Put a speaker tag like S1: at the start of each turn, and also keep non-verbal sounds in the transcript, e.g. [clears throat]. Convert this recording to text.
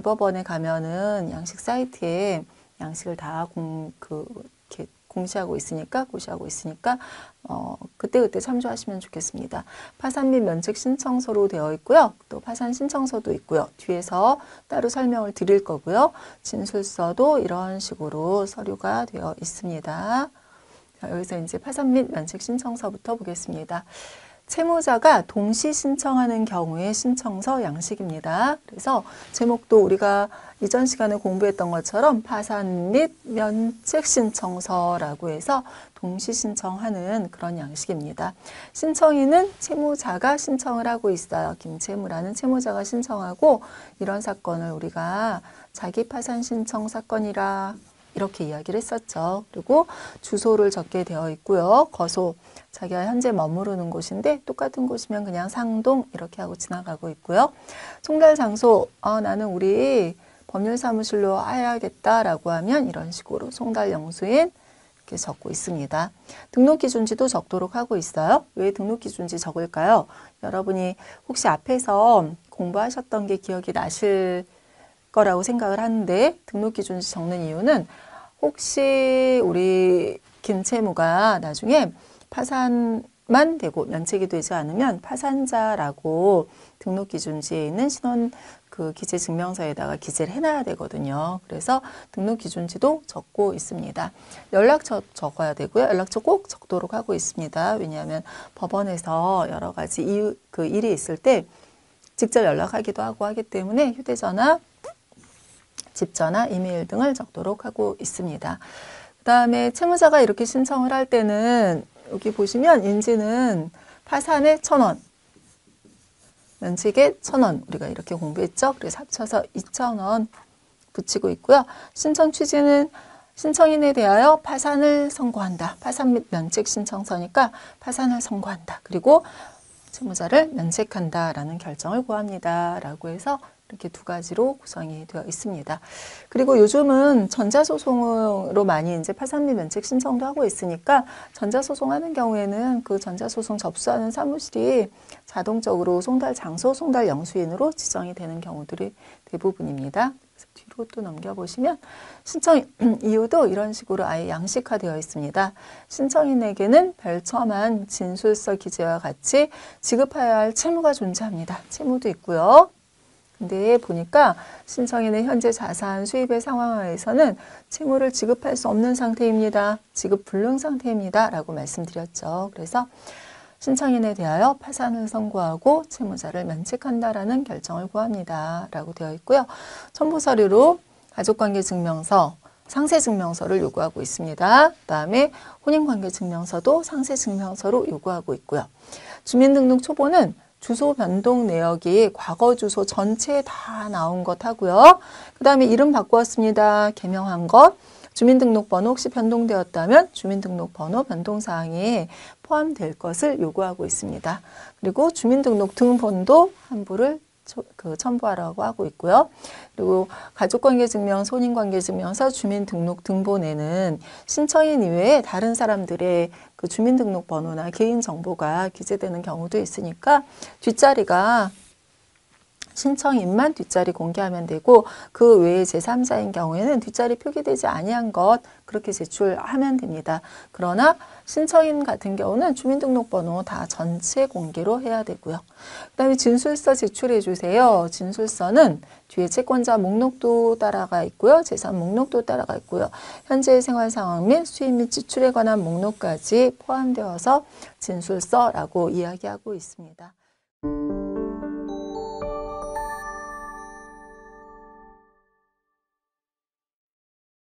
S1: 대법원에 가면은 양식 사이트에 양식을 다 공, 그, 이렇게 공시하고 있으니까, 고시하고 있으니까, 어, 그때그때 참조하시면 좋겠습니다. 파산 및 면책 신청서로 되어 있고요. 또 파산 신청서도 있고요. 뒤에서 따로 설명을 드릴 거고요. 진술서도 이런 식으로 서류가 되어 있습니다. 자, 여기서 이제 파산 및 면책 신청서부터 보겠습니다. 채무자가 동시 신청하는 경우의 신청서 양식입니다. 그래서 제목도 우리가 이전 시간에 공부했던 것처럼 파산 및 면책 신청서라고 해서 동시 신청하는 그런 양식입니다. 신청인은 채무자가 신청을 하고 있어요. 김채무라는 채무자가 신청하고 이런 사건을 우리가 자기 파산 신청 사건이라 이렇게 이야기를 했었죠. 그리고 주소를 적게 되어 있고요. 거소, 자기가 현재 머무르는 곳인데 똑같은 곳이면 그냥 상동 이렇게 하고 지나가고 있고요. 송달 장소, 아, 나는 우리 법률사무실로 와야겠다라고 하면 이런 식으로 송달 영수인 이렇게 적고 있습니다. 등록 기준지도 적도록 하고 있어요. 왜 등록 기준지 적을까요? 여러분이 혹시 앞에서 공부하셨던 게 기억이 나실 거라고 생각을 하는데 등록 기준지 적는 이유는 혹시 우리 김채무가 나중에 파산만 되고 면책이 되지 않으면 파산자라고 등록 기준지에 있는 신원 그 기재 증명서에다가 기재를 해놔야 되거든요. 그래서 등록 기준지도 적고 있습니다. 연락처 적어야 되고요. 연락처 꼭 적도록 하고 있습니다. 왜냐하면 법원에서 여러 가지 이유, 그 일이 있을 때 직접 연락하기도 하고 하기 때문에 휴대전화 집전화, 이메일 등을 적도록 하고 있습니다. 그 다음에 채무자가 이렇게 신청을 할 때는 여기 보시면 인지는 파산에 천원 면책에 천원 우리가 이렇게 공부했죠. 그래서 합쳐서 이천원 붙이고 있고요. 신청 취지는 신청인에 대하여 파산을 선고한다. 파산 및 면책 신청서니까 파산을 선고한다. 그리고 채무자를 면책한다라는 결정을 구합니다. 라고 해서 이렇게 두 가지로 구성이 되어 있습니다. 그리고 요즘은 전자소송으로 많이 이제 파산비 면책 신청도 하고 있으니까 전자소송 하는 경우에는 그 전자소송 접수하는 사무실이 자동적으로 송달 장소, 송달 영수인으로 지정이 되는 경우들이 대부분입니다. 뒤로 또 넘겨보시면 신청 [clears throat] 이유도 이런 식으로 아예 양식화되어 있습니다. 신청인에게는 별첨한 진술서 기재와 같이 지급해야 할 채무가 존재합니다. 채무도 있고요. 근데 네, 보니까 신청인의 현재 자산 수입의 상황에서는 채무를 지급할 수 없는 상태입니다. 지급 불능 상태입니다. 라고 말씀드렸죠. 그래서 신청인에 대하여 파산을 선고하고 채무자를 면책한다라는 결정을 구합니다. 라고 되어 있고요. 첨부서류로 가족관계증명서, 상세증명서를 요구하고 있습니다. 그 다음에 혼인관계증명서도 상세증명서로 요구하고 있고요. 주민등록 초보는 주소 변동 내역이 과거 주소 전체에 다 나온 것 하고요. 그 다음에 이름 바꾸었습니다. 개명한 것. 주민등록번호 혹시 변동되었다면 주민등록번호 변동사항이 포함될 것을 요구하고 있습니다. 그리고 주민등록 등본도 환불을 그 첨부하라고 하고 있고요. 그리고 가족관계증명, 손인관계증명서, 주민등록 등본에는 신청인 이외에 다른 사람들의 그 주민등록번호나 개인정보가 기재되는 경우도 있으니까 뒷자리가 신청인만 뒷자리 공개하면 되고 그 외에 제3자인 경우에는 뒷자리 표기되지 아니한 것 그렇게 제출하면 됩니다. 그러나 신청인 같은 경우는 주민등록번호 다 전체 공개로 해야 되고요. 그 다음에 진술서 제출해 주세요. 진술서는 뒤에 채권자 목록도 따라가 있고요. 재산 목록도 따라가 있고요. 현재의 생활 상황 및 수입 및 지출에 관한 목록까지 포함되어서 진술서라고 이야기하고 있습니다.